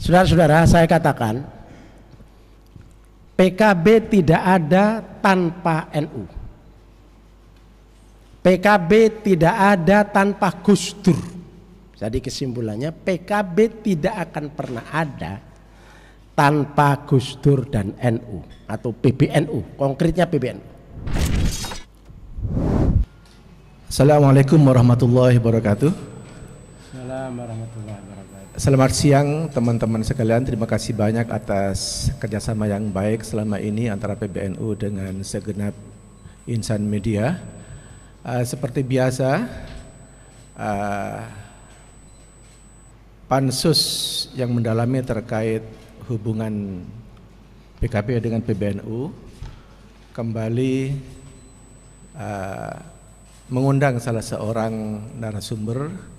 Saudara-saudara, saya katakan PKB tidak ada tanpa NU. PKB tidak ada tanpa Gus Dur. Jadi kesimpulannya PKB tidak akan pernah ada tanpa Gus Dur dan NU atau PBNU, konkretnya PBNU. Assalamualaikum warahmatullahi wabarakatuh. Assalamualaikum warahmatullahi wabarakatuh. Selamat siang teman-teman sekalian, terima kasih banyak atas kerjasama yang baik selama ini antara PBNU dengan segenap insan media. Uh, seperti biasa, uh, pansus yang mendalami terkait hubungan PKP dengan PBNU kembali uh, mengundang salah seorang narasumber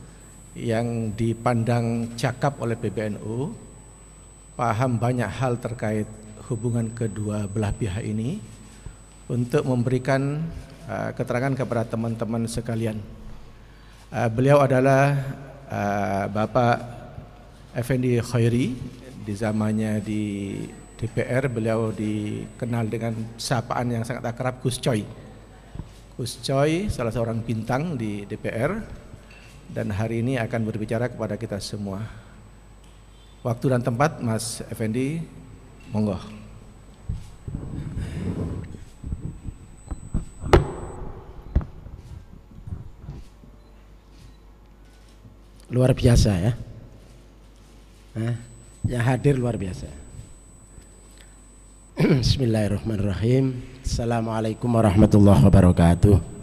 yang dipandang cakap oleh PBNU paham banyak hal terkait hubungan kedua belah pihak ini untuk memberikan uh, keterangan kepada teman-teman sekalian. Uh, beliau adalah uh, Bapak Effendi Khairi di zamannya di DPR beliau dikenal dengan sapaan yang sangat akrab Gus Coy. Gus Coy salah seorang bintang di DPR dan hari ini akan berbicara kepada kita semua. Waktu dan tempat Mas Effendi, monggo. Luar biasa ya. Nah, yang hadir luar biasa. Bismillahirrahmanirrahim. Assalamualaikum warahmatullahi wabarakatuh.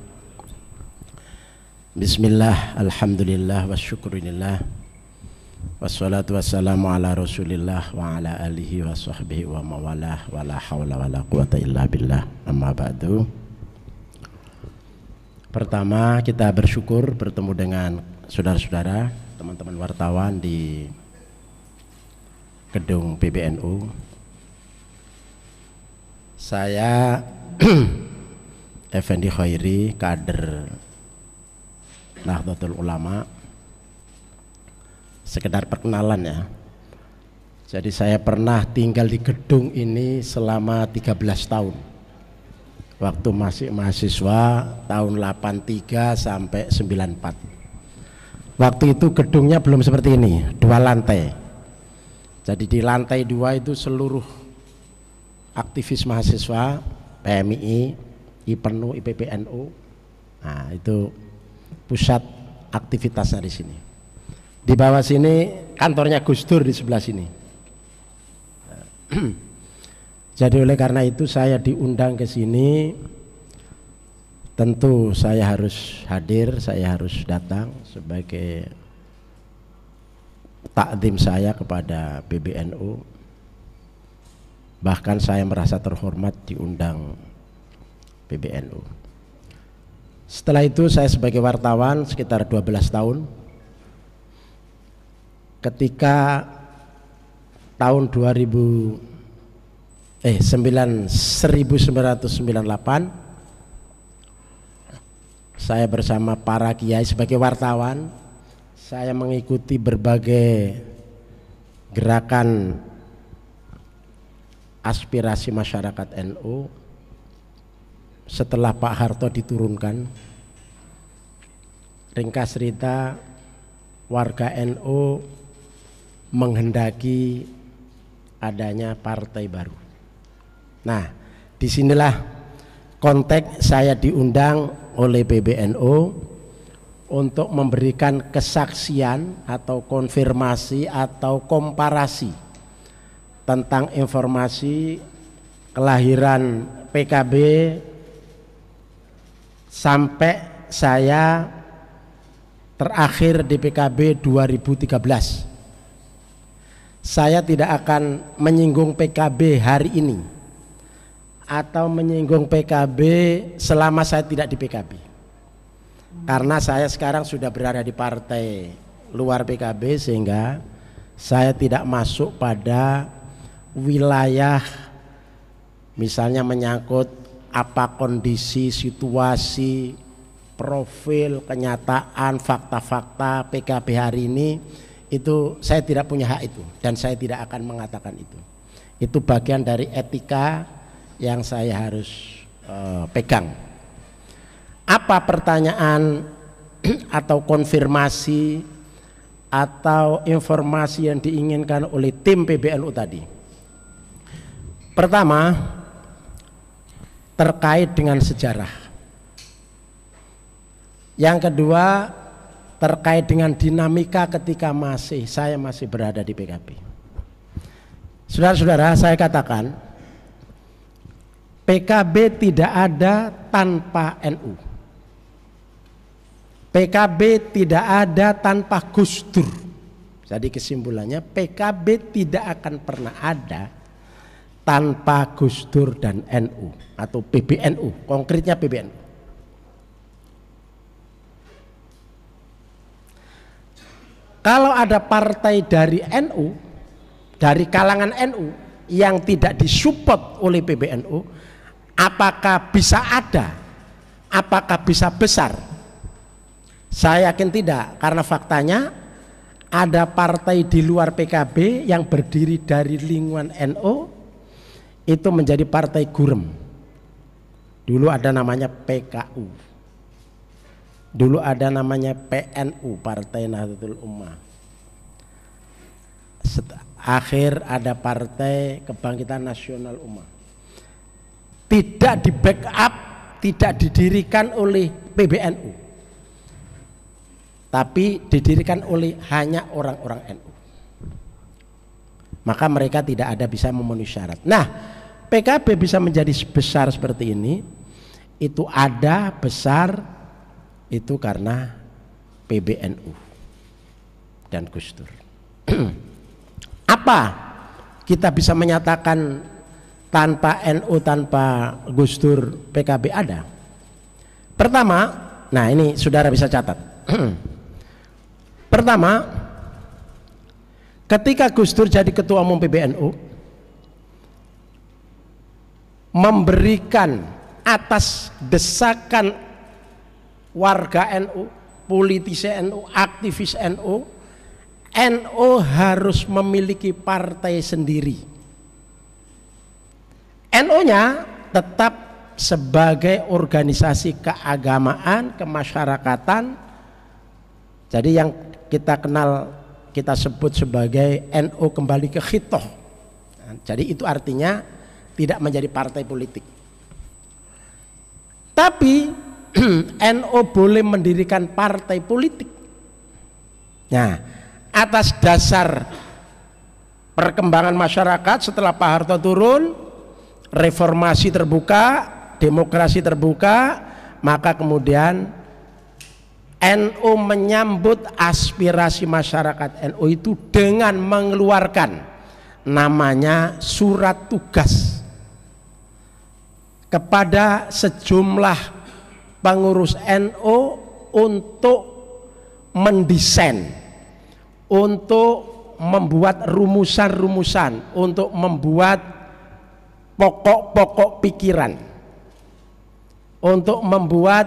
Bismillah, Alhamdulillah, syukurinillah Wassalatu wassalamu ala rasulillah wa ala alihi wa sahbihi wa mawalah wa la hawla wa la quwata illa billah amma ba'du Pertama kita bersyukur bertemu dengan saudara-saudara teman-teman wartawan di gedung PBNU Saya Effendi Khairi kader Nahdlatul Ulama sekedar perkenalan ya jadi saya pernah tinggal di gedung ini selama 13 tahun waktu masih mahasiswa tahun 83 sampai 94 waktu itu gedungnya belum seperti ini dua lantai jadi di lantai dua itu seluruh aktivis mahasiswa PMII, IPNU, IPPNU nah itu pusat aktivitasnya di sini. Di bawah sini kantornya Gus Dur di sebelah sini. Jadi oleh karena itu saya diundang ke sini tentu saya harus hadir, saya harus datang sebagai takdim saya kepada PBNU. Bahkan saya merasa terhormat diundang PBNU. Setelah itu saya sebagai wartawan sekitar 12 tahun. Ketika tahun 2000 eh 9 1998 saya bersama para kiai sebagai wartawan saya mengikuti berbagai gerakan aspirasi masyarakat NU NO, setelah Pak Harto diturunkan ringkas cerita warga NU NO menghendaki adanya partai baru. Nah, disinilah konteks saya diundang oleh PBNU untuk memberikan kesaksian atau konfirmasi atau komparasi tentang informasi kelahiran PKB sampai saya terakhir di PKB 2013 saya tidak akan menyinggung PKB hari ini atau menyinggung PKB selama saya tidak di PKB karena saya sekarang sudah berada di partai luar PKB sehingga saya tidak masuk pada wilayah misalnya menyangkut apa kondisi, situasi, profil, kenyataan, fakta-fakta PKB hari ini itu saya tidak punya hak itu dan saya tidak akan mengatakan itu. Itu bagian dari etika yang saya harus uh, pegang. Apa pertanyaan atau konfirmasi atau informasi yang diinginkan oleh tim PBNU tadi? Pertama, terkait dengan sejarah. Yang kedua terkait dengan dinamika ketika masih saya masih berada di PKB. Saudara-saudara, saya katakan PKB tidak ada tanpa NU. PKB tidak ada tanpa Gus Dur. Jadi kesimpulannya PKB tidak akan pernah ada tanpa Gus Dur dan NU atau PBNU, konkretnya PBNU. Kalau ada partai dari NU, dari kalangan NU yang tidak disupport oleh PBNU, apakah bisa ada? Apakah bisa besar? Saya yakin tidak, karena faktanya ada partai di luar PKB yang berdiri dari lingkungan NU itu menjadi partai gurem. Dulu ada namanya PKU. Dulu ada namanya PNU, Partai Nahdlatul Ummah. Akhir ada Partai Kebangkitan Nasional Ummah. Tidak di backup, tidak didirikan oleh PBNU. Tapi didirikan oleh hanya orang-orang NU. Maka mereka tidak ada bisa memenuhi syarat. Nah, PKB bisa menjadi sebesar seperti ini itu ada besar itu karena PBNU dan Gus Dur. Apa kita bisa menyatakan tanpa NU tanpa Gus Dur PKB ada? Pertama, nah ini saudara bisa catat. Pertama, ketika Gus Dur jadi ketua umum PBNU, memberikan atas desakan warga NU, politisi NU, aktivis NU, NU harus memiliki partai sendiri. NU-nya tetap sebagai organisasi keagamaan, kemasyarakatan. Jadi yang kita kenal kita sebut sebagai NU kembali ke khitoh. Jadi itu artinya tidak menjadi partai politik. Tapi NO boleh mendirikan partai politik. Nah, atas dasar perkembangan masyarakat setelah Pak Harto turun, reformasi terbuka, demokrasi terbuka, maka kemudian NU menyambut aspirasi masyarakat NU itu dengan mengeluarkan namanya surat tugas kepada sejumlah pengurus NU NO untuk mendesain, untuk membuat rumusan-rumusan, untuk membuat pokok-pokok pikiran, untuk membuat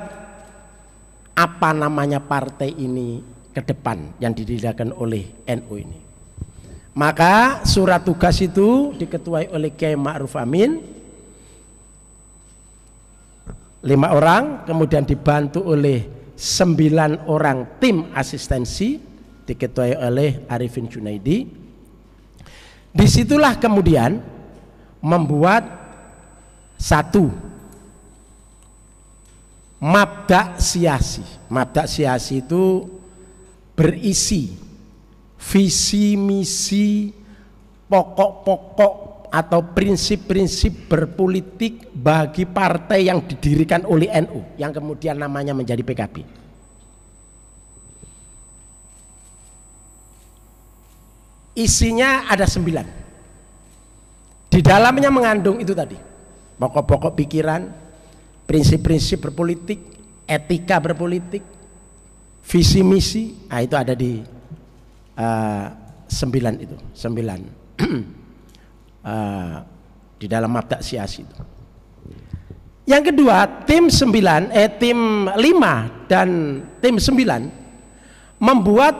apa namanya partai ini ke depan yang didirikan oleh NU ini. Maka surat tugas itu diketuai oleh Kiai Ma'ruf Amin lima orang kemudian dibantu oleh sembilan orang tim asistensi diketuai oleh Arifin Junaidi disitulah kemudian membuat satu mabda siasi mabda siasi itu berisi visi misi pokok-pokok atau prinsip-prinsip berpolitik bagi partai yang didirikan oleh NU yang kemudian namanya menjadi PKB. Isinya ada sembilan. Di dalamnya mengandung itu tadi. Pokok-pokok pikiran, prinsip-prinsip berpolitik, etika berpolitik, visi misi, nah itu ada di uh, sembilan itu, sembilan uh, di dalam mabda sias itu. Yang kedua, tim 9 eh tim 5 dan tim 9 membuat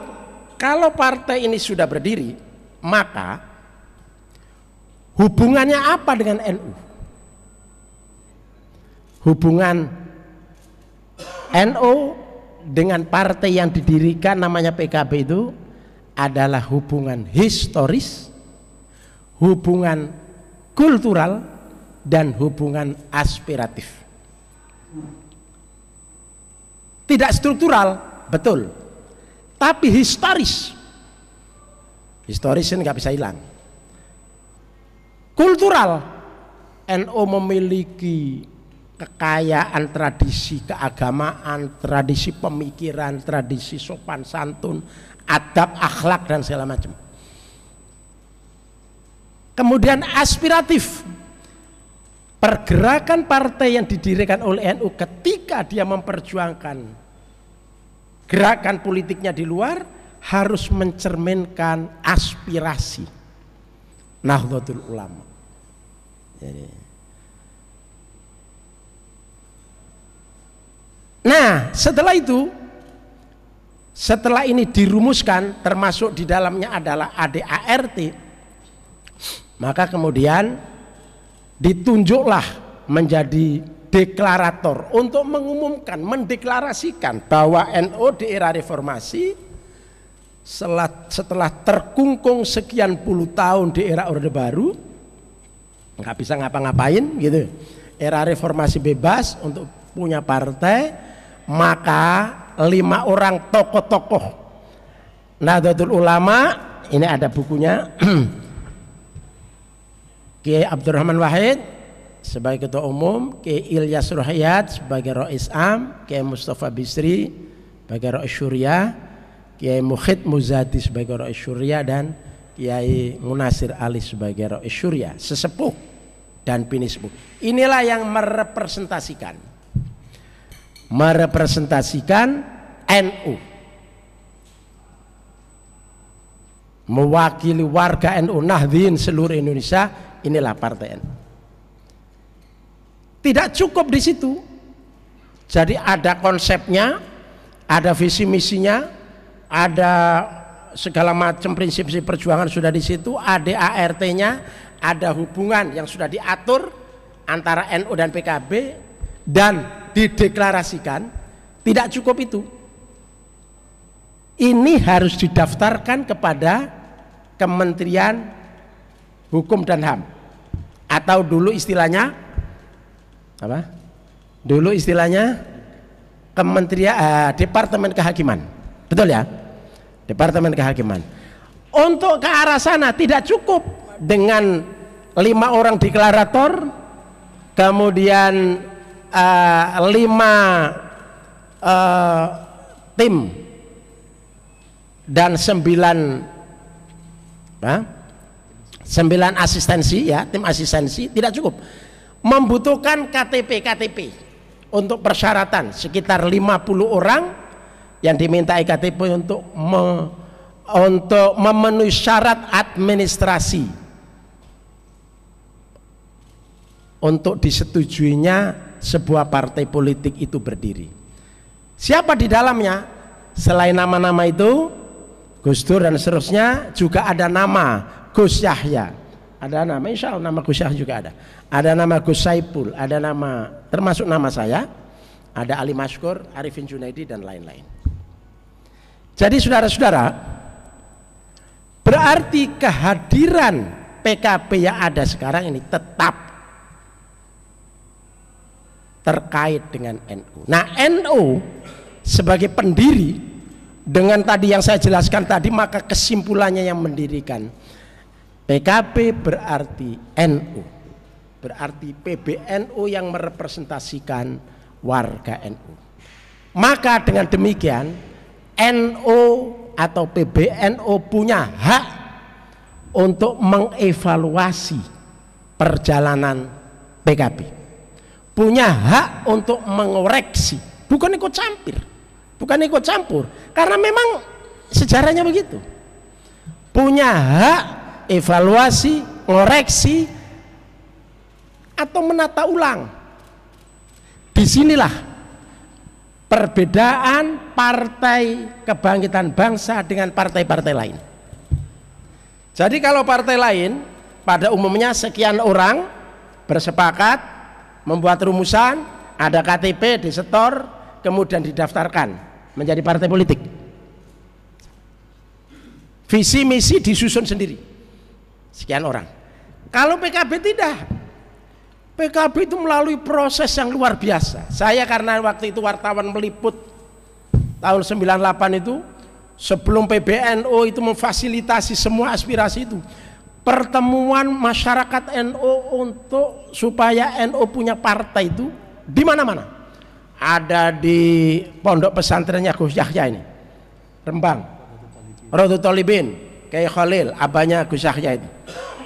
kalau partai ini sudah berdiri, maka hubungannya apa dengan NU? Hubungan NU dengan partai yang didirikan namanya PKB itu adalah hubungan historis hubungan kultural dan hubungan aspiratif. Tidak struktural, betul. Tapi historis. Historis ini nggak bisa hilang. Kultural, NO memiliki kekayaan tradisi keagamaan, tradisi pemikiran, tradisi sopan santun, adab, akhlak dan segala macam. Kemudian aspiratif. Pergerakan partai yang didirikan oleh NU ketika dia memperjuangkan gerakan politiknya di luar harus mencerminkan aspirasi Nahdlatul Ulama. Nah, setelah itu setelah ini dirumuskan termasuk di dalamnya adalah ADART maka kemudian ditunjuklah menjadi deklarator untuk mengumumkan, mendeklarasikan bahwa NU NO di era reformasi setelah terkungkung sekian puluh tahun di era Orde Baru nggak bisa ngapa-ngapain gitu era reformasi bebas untuk punya partai maka lima orang tokoh-tokoh Nahdlatul Ulama ini ada bukunya Kiai Abdurrahman Wahid sebagai ketua umum, Kiai Ilyas Ruhayat sebagai Rois Am, Kiai Mustafa Bisri sebagai Rois Syuriah, Kiai Mukhid Muzati sebagai Rois Syuriah dan Kiai Munasir Ali sebagai Rois Syuriah, sesepuh dan pinisbu. Inilah yang merepresentasikan merepresentasikan NU mewakili warga NU Nahdin seluruh Indonesia inilah partai N. Tidak cukup di situ. Jadi ada konsepnya, ada visi misinya, ada segala macam prinsip-prinsip perjuangan sudah di situ, ada ART-nya, ada hubungan yang sudah diatur antara NU dan PKB dan dideklarasikan, tidak cukup itu. Ini harus didaftarkan kepada Kementerian hukum dan HAM atau dulu istilahnya apa dulu istilahnya Kementerian eh, Departemen Kehakiman betul ya Departemen Kehakiman untuk ke arah sana tidak cukup dengan lima orang deklarator kemudian eh, lima eh, tim dan sembilan apa? 9 asistensi ya, tim asistensi tidak cukup. Membutuhkan KTP KTP untuk persyaratan sekitar 50 orang yang diminta KTP untuk me, untuk memenuhi syarat administrasi untuk disetujuinya sebuah partai politik itu berdiri. Siapa di dalamnya? Selain nama-nama itu, Gus Dur dan seterusnya juga ada nama Gus Yahya ada nama insya Allah nama Gus Yahya juga ada ada nama Gus Saipul ada nama termasuk nama saya ada Ali Maskur Arifin Junaidi dan lain-lain jadi saudara-saudara berarti kehadiran PKP yang ada sekarang ini tetap terkait dengan NU. Nah, NU sebagai pendiri dengan tadi yang saya jelaskan tadi maka kesimpulannya yang mendirikan PKB berarti NU, berarti PBNU yang merepresentasikan warga NU. Maka dengan demikian NU atau PBNU punya hak untuk mengevaluasi perjalanan PKB. Punya hak untuk mengoreksi, bukan ikut campur. Bukan ikut campur, karena memang sejarahnya begitu. Punya hak evaluasi, koreksi, atau menata ulang. Disinilah perbedaan partai kebangkitan bangsa dengan partai-partai lain. Jadi kalau partai lain pada umumnya sekian orang bersepakat membuat rumusan, ada KTP disetor, kemudian didaftarkan menjadi partai politik. Visi misi disusun sendiri sekian orang. Kalau PKB tidak. PKB itu melalui proses yang luar biasa. Saya karena waktu itu wartawan meliput tahun 98 itu sebelum PBNO itu memfasilitasi semua aspirasi itu pertemuan masyarakat NO untuk supaya NO punya partai itu di mana-mana. Ada di pondok pesantrennya Gus Yahya ini. Rembang. Rodotolibin. Tolibin. Kayak Khalil abahnya Gus Yahya itu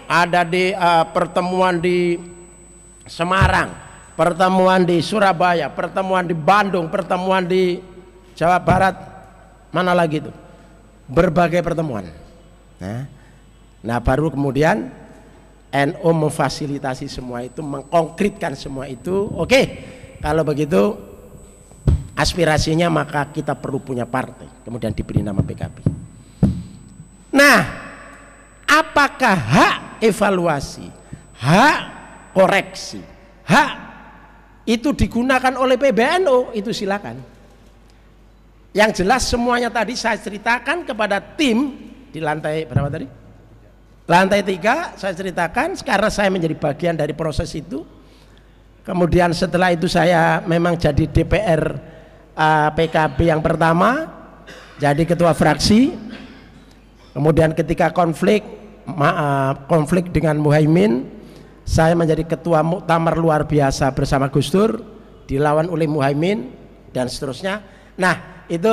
ada di uh, pertemuan di Semarang pertemuan di Surabaya pertemuan di Bandung pertemuan di Jawa Barat mana lagi itu berbagai pertemuan nah, nah baru kemudian NU memfasilitasi semua itu mengkonkretkan semua itu oke okay, kalau begitu aspirasinya maka kita perlu punya partai kemudian diberi nama PKB Nah, apakah hak evaluasi, hak koreksi, hak itu digunakan oleh PBNU itu silakan. Yang jelas semuanya tadi saya ceritakan kepada tim di lantai berapa tadi? Lantai tiga saya ceritakan sekarang saya menjadi bagian dari proses itu. Kemudian setelah itu saya memang jadi DPR uh, eh, PKB yang pertama, jadi ketua fraksi, Kemudian ketika konflik maaf, eh, konflik dengan Muhaimin, saya menjadi ketua muktamar luar biasa bersama Gus Dur, dilawan oleh Muhaimin dan seterusnya. Nah, itu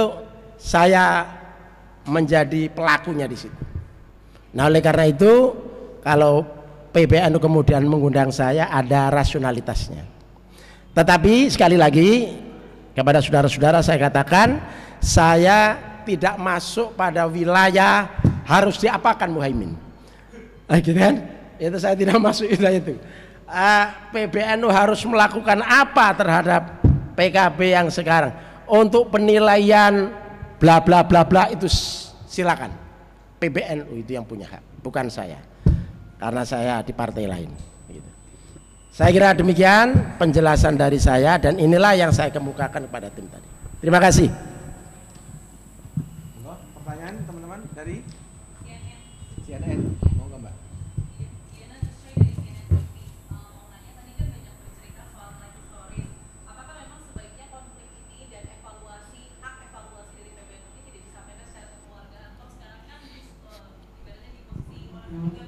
saya menjadi pelakunya di situ. Nah, oleh karena itu kalau PBNU kemudian mengundang saya ada rasionalitasnya. Tetapi sekali lagi kepada saudara-saudara saya katakan saya tidak masuk pada wilayah harus diapakan muhaimin nah, gitu kan itu saya tidak masuk ah, itu itu uh, PBNU harus melakukan apa terhadap PKB yang sekarang untuk penilaian bla bla bla bla itu silakan PBNU itu yang punya hak bukan saya karena saya di partai lain gitu. saya kira demikian penjelasan dari saya dan inilah yang saya kemukakan kepada tim tadi terima kasih Gitu,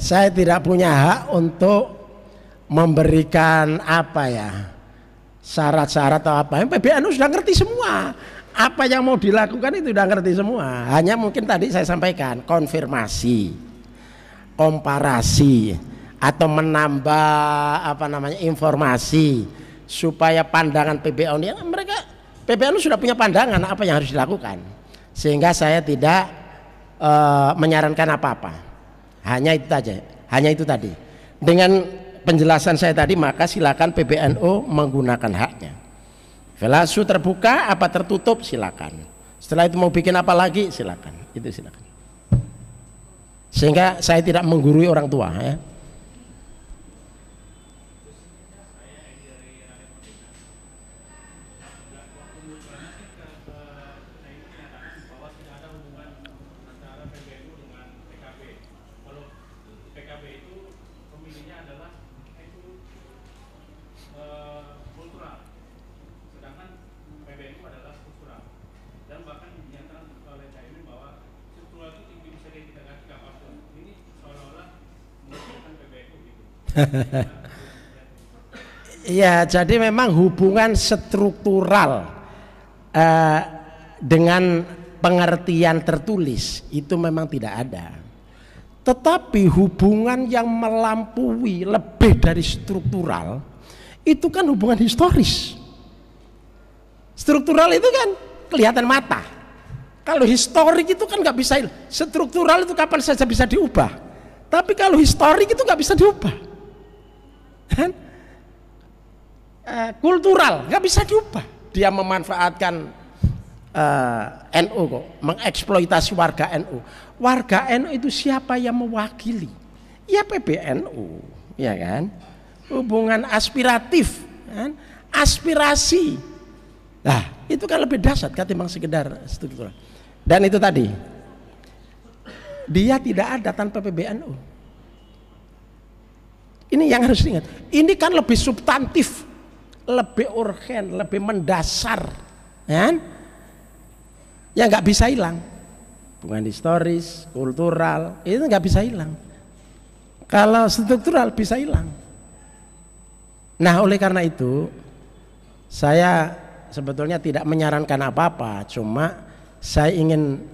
saya tidak punya hak untuk memberikan apa ya syarat-syarat atau apa yang PBNU sudah ngerti semua apa yang mau dilakukan itu sudah ngerti semua hanya mungkin tadi saya sampaikan konfirmasi komparasi atau menambah apa namanya informasi supaya pandangan PBNU ini mereka PBNU sudah punya pandangan apa yang harus dilakukan sehingga saya tidak e, menyarankan apa-apa hanya itu saja hanya itu tadi dengan penjelasan saya tadi maka silakan PBNU menggunakan haknya Velasu terbuka apa tertutup silakan setelah itu mau bikin apa lagi silakan itu silakan sehingga saya tidak menggurui orang tua ya. ya, jadi memang hubungan struktural eh, dengan pengertian tertulis itu memang tidak ada. Tetapi hubungan yang melampaui lebih dari struktural itu kan hubungan historis. Struktural itu kan kelihatan mata. Kalau historik itu kan nggak bisa struktural itu kapan saja bisa diubah. Tapi kalau historik itu nggak bisa diubah. Kan? Eh, kultural nggak bisa diubah dia memanfaatkan uh, eh, NU kok mengeksploitasi warga NU warga NU itu siapa yang mewakili ya PBNU ya kan hubungan aspiratif kan? aspirasi nah itu kan lebih dasar, kan, ketimbang sekedar struktural dan itu tadi dia tidak ada tanpa PBNU ini yang harus diingat. Ini kan lebih substantif, lebih urgen, lebih mendasar, ya? Kan? Yang nggak bisa hilang. bukan historis, kultural, itu nggak bisa hilang. Kalau struktural bisa hilang. Nah, oleh karena itu saya sebetulnya tidak menyarankan apa-apa, cuma saya ingin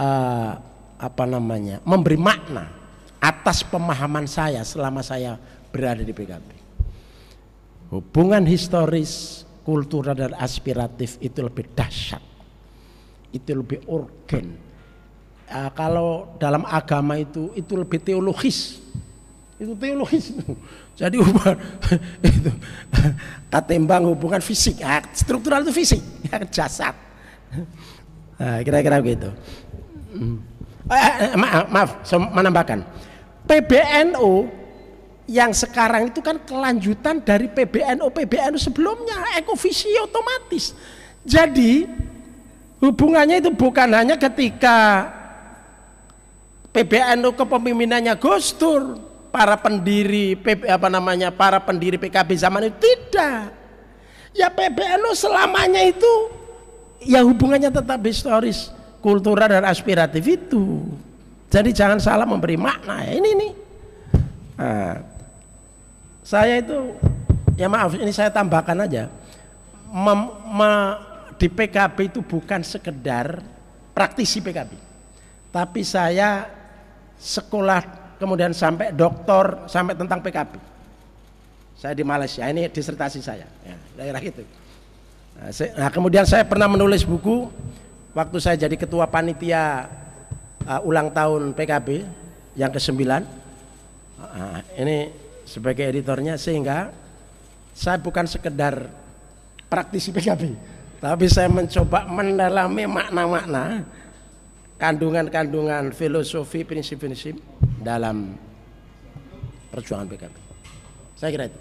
uh, apa namanya memberi makna atas pemahaman saya selama saya berada di PKB. Hubungan historis, kultural dan aspiratif itu lebih dahsyat, itu lebih organ. Eh, kalau dalam agama itu itu lebih teologis, itu teologis. Jadi hubungan itu katimbang hubungan fisik, ah, struktural itu fisik, ah, jasad. Ah, kira-kira begitu. Hmm. Eh, eh maaf, maaf, menambahkan. PBNO yang sekarang itu kan kelanjutan dari PBNO PBNO sebelumnya ekovisi otomatis. Jadi hubungannya itu bukan hanya ketika PBNO kepemimpinannya Gus Dur, para pendiri apa namanya para pendiri PKB zaman itu tidak. Ya PBNO selamanya itu ya hubungannya tetap historis, kultural dan aspiratif itu. Jadi jangan salah memberi makna. Ya. Ini nih. Nah, saya itu ya maaf ini saya tambahkan aja. Mem, me, di PKB itu bukan sekedar praktisi PKB. Tapi saya sekolah kemudian sampai doktor sampai tentang PKB. Saya di Malaysia, ini disertasi saya, ya, daerah itu. Nah, nah, kemudian saya pernah menulis buku waktu saya jadi ketua panitia uh, ulang tahun PKB yang ke-9. Uh, ah, ini sebagai editornya sehingga saya bukan sekedar praktisi PKB, tapi saya mencoba mendalami makna-makna kandungan-kandungan filosofi prinsip-prinsip dalam perjuangan PKB. Saya kira itu.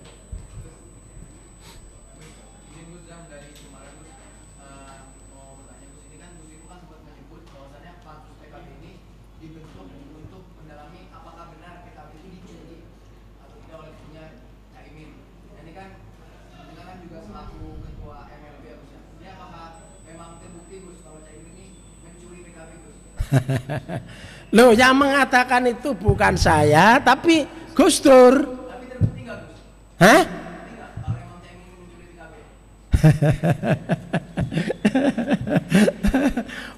Loh yang mengatakan itu bukan saya tapi Gus Dur. Hah?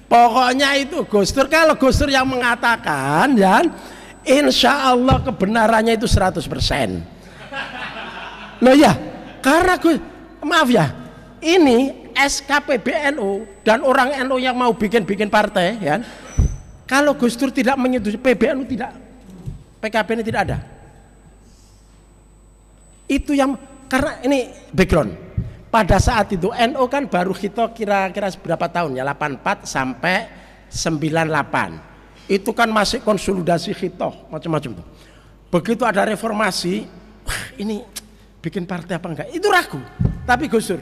Pokoknya itu Gus Dur kalau Gus Dur yang mengatakan ya Insya Allah kebenarannya itu 100% Loh ya karena Gus maaf ya ini SKPBNU dan orang NU yang mau bikin-bikin partai ya kalau Gus Dur tidak menyetujui PBNU tidak PKB ini tidak ada. Itu yang karena ini background. Pada saat itu NO kan baru kita kira-kira berapa tahun ya 84 sampai 98. Itu kan masih konsolidasi hitoh macam-macam tuh. Begitu ada reformasi, wah ini bikin partai apa enggak? Itu ragu. Tapi Gus Dur.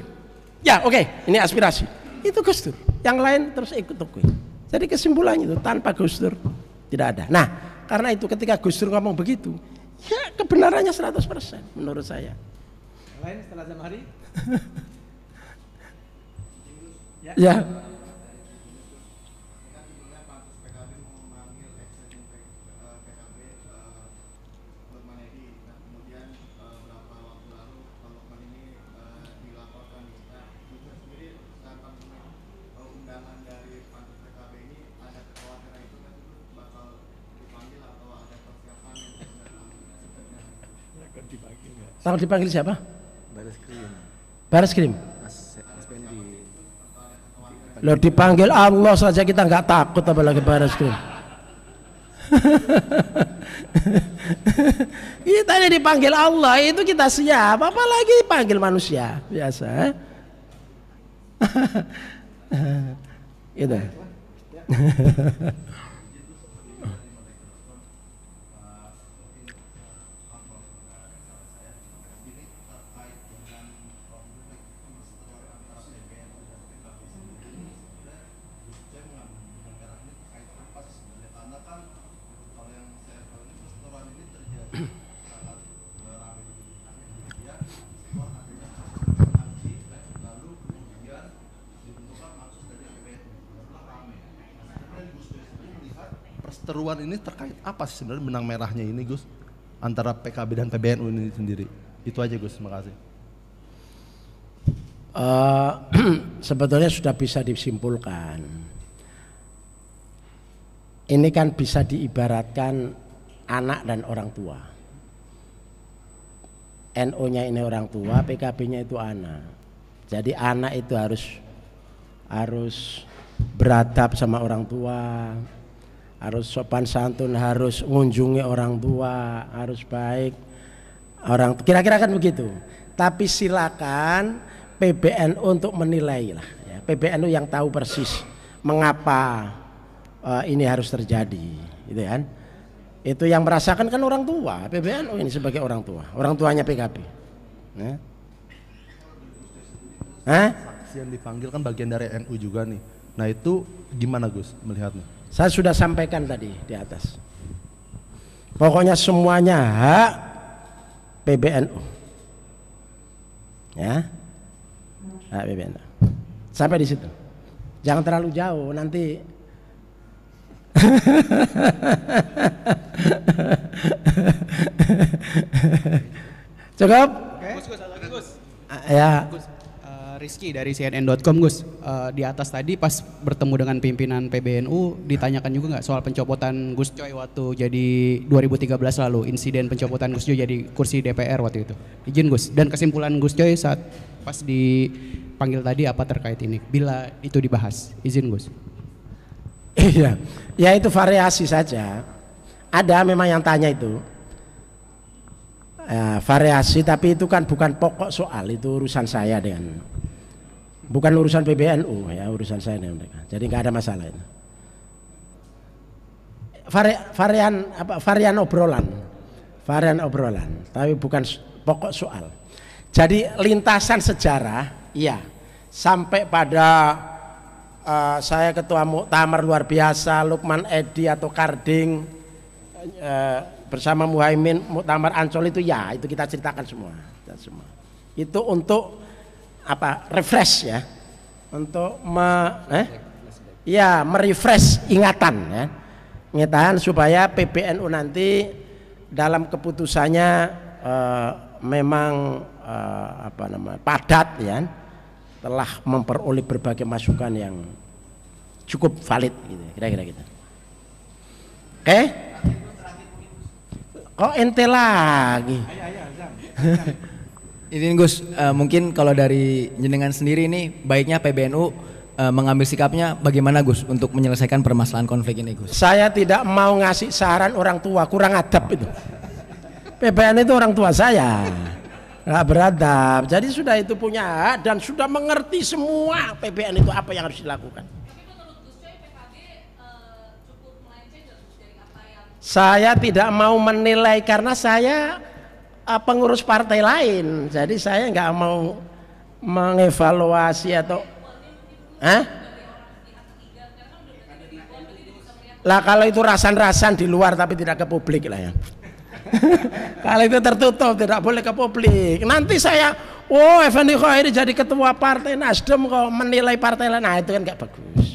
Ya, oke, okay, ini aspirasi. Itu Gus Dur. Yang lain terus ikut Tokoh. Jadi kesimpulannya itu tanpa Gus Dur tidak ada. Nah, karena itu ketika Gus Dur ngomong begitu, ya kebenarannya 100% menurut saya. Lain setelah jam hari? ya. ya. Takut dipanggil siapa? Baris Krim. Baris Krim. Mas, Mas Lo dipanggil Allah saja kita nggak takut apalagi Baris Krim. kita ini dipanggil Allah itu kita siap, apalagi dipanggil manusia biasa. itu. perseteruan ini terkait apa sih sebenarnya benang merahnya ini Gus antara PKB dan PBNU ini sendiri? Itu aja Gus, terima kasih. Uh, sebetulnya sudah bisa disimpulkan. Ini kan bisa diibaratkan anak dan orang tua. NO-nya ini orang tua, PKB-nya itu anak. Jadi anak itu harus harus beradab sama orang tua, harus sopan santun, harus mengunjungi orang tua, harus baik orang kira-kira kan begitu. Tapi silakan PBNU untuk menilai lah, ya. PBNU yang tahu persis mengapa uh, ini harus terjadi, gitu kan? Itu yang merasakan kan orang tua, PBNU oh, ini sebagai orang tua, orang tuanya PKB. Ya. Saksi yang dipanggil kan bagian dari NU juga nih. Nah itu gimana Gus melihatnya? Saya sudah sampaikan tadi di atas. Pokoknya semuanya hak PBNU. Ya. Hak PBNU. Sampai di situ. Jangan terlalu jauh nanti Cukup? Okay. Ya. Rizky dari CNN.com Gus, uh, di atas tadi pas bertemu dengan pimpinan PBNU ditanyakan juga nggak soal pencopotan Gus Coy waktu jadi 2013 lalu insiden pencopotan Gus Coy jadi kursi DPR waktu itu. Izin Gus dan kesimpulan Gus Coy saat pas dipanggil tadi apa terkait ini bila itu dibahas. Izin Gus. Iya, ya itu variasi saja. Ada memang yang tanya itu Uh, variasi tapi itu kan bukan pokok soal itu urusan saya dengan Bukan urusan PBNU ya urusan saya nih mereka. Jadi nggak ada masalah itu. Vari, varian apa varian obrolan. Varian obrolan, tapi bukan pokok soal. Jadi lintasan sejarah, iya. Sampai pada uh, saya ketua muktamar luar biasa Lukman Edi atau Karding uh, bersama Muhaimin muktamar Ancol itu ya, itu kita ceritakan semua. Itu untuk apa refresh ya untuk me, eh? ya merefresh ingatan ya ingatan supaya PBNU nanti dalam keputusannya eh, memang eh, apa namanya padat ya telah memperoleh berbagai masukan yang cukup valid gitu ya, kira-kira gitu oke okay? kok ente lagi ayah, ayah, jam, jam. Izin Gus, uh, mungkin kalau dari jenengan sendiri ini baiknya PBNU uh, eh, mengambil sikapnya bagaimana Gus untuk menyelesaikan permasalahan konflik ini Gus? Saya tidak mau ngasih saran orang tua, kurang adab itu. PBNU itu orang tua saya. Nah, beradab. Jadi sudah itu punya dan sudah mengerti semua PBNU itu apa yang harus dilakukan. Saya tidak mau menilai karena saya Eh, pengurus partai lain. Jadi saya nggak mau mengevaluasi atau Hah? Lah kalau itu rasan-rasan di luar tapi tidak ke publik lah ya. kalau itu tertutup tidak boleh ke publik. Nanti saya, oh Effendi Khairi jadi ketua partai Nasdem kok menilai partai lain. Nah itu kan nggak bagus.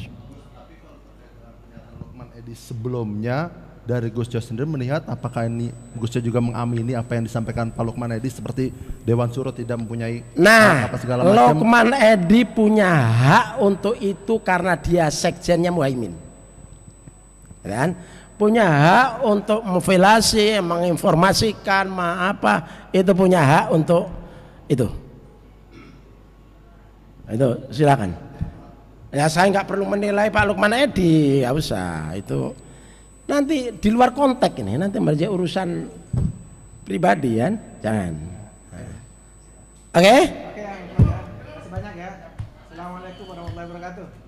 Sebelumnya dari Gus Jo sendiri melihat apakah ini Gus Jo juga mengamini apa yang disampaikan Pak Lukman Edi seperti Dewan Suro tidak mempunyai nah apa segala macam. Lukman Edi punya hak untuk itu karena dia sekjennya Muhaimin dan ya punya hak untuk memvelasi menginformasikan ma apa itu punya hak untuk itu itu silakan ya saya nggak perlu menilai Pak Lukman Edi ya usah itu Nanti di luar konteks ini nanti merja urusan pribadi ya jangan. Oke? Okay? Oke, okay, ya. Sebanyak ya. Assalamualaikum warahmatullahi wabarakatuh.